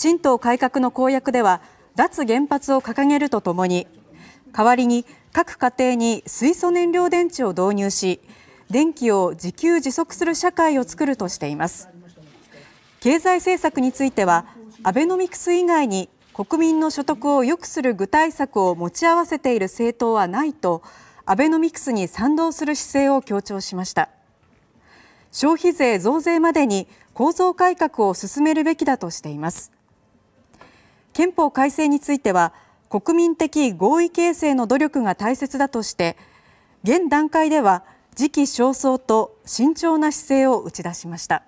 新党改革の公約では脱原発を掲げるとともに代わりに各家庭に水素燃料電池を導入し電気を自給自足する社会を作るとしています経済政策についてはアベノミクス以外に国民の所得を良くする具体策を持ち合わせている政党はないとアベノミクスに賛同する姿勢を強調しました消費税増税までに構造改革を進めるべきだとしています憲法改正については国民的合意形成の努力が大切だとして現段階では時期尚早と慎重な姿勢を打ち出しました。